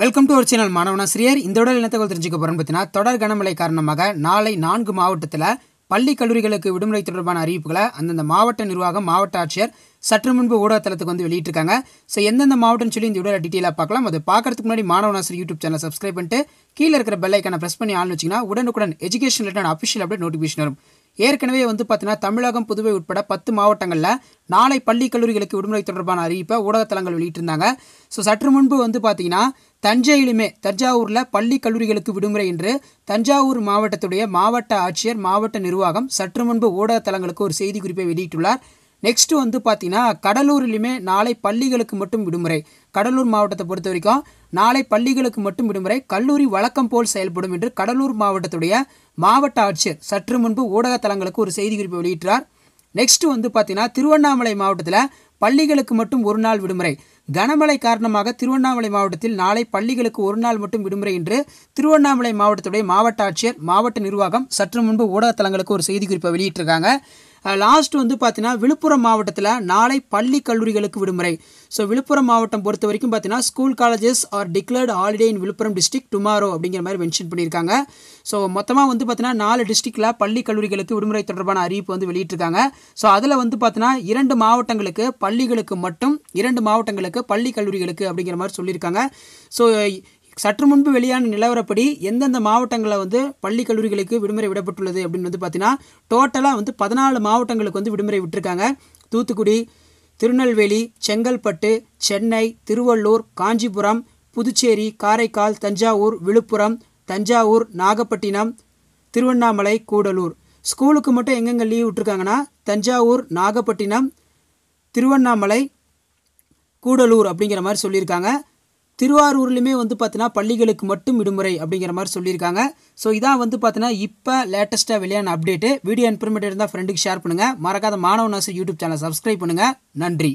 welcome to ஒரு channel மாணவனாசிரியர் இந்த உடல் என்ன தகவல் தெரிஞ்சுக்க போகிறோம்னு பார்த்தீங்கன்னா தொடர் கனமழை காரணமாக நாளை நான்கு மாவட்டத்தில் பள்ளி கல்லூரிகளுக்கு விடுமுறை தொடர்பான அறிவிப்புகளை அந்தந்த மாவட்ட நிர்வாகம் மாவட்ட ஆட்சியர் சற்று முன்பு ஊடகத்தளத்துக்கு வந்து வெளியிட்டிருக்காங்க ஸோ எந்தெந்த மாவட்டம்னு சொல்லி இந்த வீடியோவில் டீட்டெயிலாக பார்க்கலாம் அது பார்க்கறதுக்கு முன்னாடி மாணவனாசிரியர் யூடியூப் சேனல் சப்ஸ்கிரைப் பண்ணிட்டு கீழே இருக்கிற பெல்லைக்கான பிரஸ் ப்ரெஸ் பண்ணி ஆளுன்னு வச்சிங்கன்னா உடனுக்குடன் education related official update notification வரும் ஏற்கனவே வந்து பார்த்தீங்கன்னா தமிழகம் புதுவை உட்பட பத்து மாவட்டங்களில் நாளை பள்ளி கல்லூரிகளுக்கு விடுமுறை தொடர்பான அறிவிப்பை ஊடகத்தலங்கள் வெளியிட்டிருந்தாங்க ஸோ சற்று முன்பு வந்து பார்த்தீங்கன்னா தஞ்சையிலுமே தஞ்சாவூரில் பள்ளி கல்லூரிகளுக்கு விடுமுறை என்று தஞ்சாவூர் மாவட்டத்துடைய மாவட்ட ஆட்சியர் மாவட்ட நிர்வாகம் சற்று முன்பு ஊடகத்தலங்களுக்கு ஒரு செய்திக்குறிப்பை வெளியிட்டுள்ளார் நெக்ஸ்ட் வந்து பார்த்தீங்கன்னா கடலூர்லையுமே நாளை பள்ளிகளுக்கு மட்டும் விடுமுறை கடலூர் மாவட்டத்தை பொறுத்த வரைக்கும் நாளை பள்ளிகளுக்கு மட்டும் விடுமுறை கல்லூரி வழக்கம் போல் செயல்படும் என்று கடலூர் மாவட்டத்துடைய மாவட்ட ஆட்சியர் சற்று முன்பு ஊடக தளங்களுக்கு ஒரு குறிப்பை வெளியிட்டார் நெக்ஸ்ட் வந்து பார்த்தீங்கன்னா திருவண்ணாமலை மாவட்டத்தில் பள்ளிகளுக்கு மட்டும் ஒரு நாள் விடுமுறை கனமழை காரணமாக திருவண்ணாமலை மாவட்டத்தில் நாளை பள்ளிகளுக்கு ஒரு நாள் மட்டும் விடுமுறை என்று திருவண்ணாமலை மாவட்டத்துடைய மாவட்ட ஆட்சியர் மாவட்ட நிர்வாகம் சற்று முன்பு ஊடகத்தலங்களுக்கு ஒரு செய்திக்குறிப்பை வெளியிட்டிருக்காங்க லாஸ்ட் வந்து பார்த்தீங்கன்னா விழுப்புரம் மாவட்டத்தில் நாளை பள்ளி கல்லூரிகளுக்கு விடுமுறை ஸோ விழுப்புரம் மாவட்டம் பொறுத்த வரைக்கும் பார்த்தீங்கன்னா school colleges are declared holiday in Villupuram district tomorrow அப்படிங்கிற மாதிரி மென்ஷன் பண்ணியிருக்காங்க ஸோ மொத்தமாக வந்து பார்த்தீங்கன்னா நாலு டிஸ்ட்ரிக்டில் பள்ளி கல்லூரிகளுக்கு விடுமுறை தொடர்பான அறிவிப்பு வந்து வெளியிட்டிருக்காங்க ஸோ அதில் வந்து பார்த்தீங்கன்னா இரண்டு மாவட்டங்களுக்கு பள்ளிகளுக்கு மட்டும் இரண்டு மாவட்டங்களுக்கு பள்ளி கல்லூரிகளுக்கு அப்படிங்கிற மாதிரி சொல்லியிருக்காங்க ஸோ சற்று முன்பு வெளியான நிலவரப்படி எந்தெந்த மாவட்டங்களில் வந்து பள்ளி கல்லூரிகளுக்கு விடுமுறை விடப்பட்டுள்ளது அப்படின்னு வந்து பார்த்தீங்கன்னா டோட்டலாக வந்து பதினாலு மாவட்டங்களுக்கு வந்து விடுமுறை விட்டுருக்காங்க தூத்துக்குடி திருநெல்வேலி செங்கல்பட்டு சென்னை திருவள்ளூர் காஞ்சிபுரம் புதுச்சேரி காரைக்கால் தஞ்சாவூர் விழுப்புரம் தஞ்சாவூர் நாகப்பட்டினம் திருவண்ணாமலை கூடலூர் ஸ்கூலுக்கு மட்டும் எங்கெங்கே லீவ் விட்டுருக்காங்கன்னா தஞ்சாவூர் நாகப்பட்டினம் திருவண்ணாமலை கூடலூர் அப்படிங்கிற மாதிரி சொல்லியிருக்காங்க திருவாரூர்லையுமே வந்து பார்த்தீங்கன்னா பள்ளிகளுக்கு மட்டும் விடுமுறை அப்படிங்கிற மாதிரி சொல்லியிருக்காங்க ஸோ இதான் வந்து பார்த்தீங்கன்னா இப்போ லேட்டஸ்ட்டாக வெளியான அப்டேட்டு வீடியோ இன்ஃபர்மேட்டிவ் இருந்தால் ஃப்ரெண்டுக்கு ஷேர் பண்ணுங்கள் மறக்காத மாணவ நாசர் யூடியூப் சேனல் சப்ஸ்கிரைப் பண்ணுங்கள் நன்றி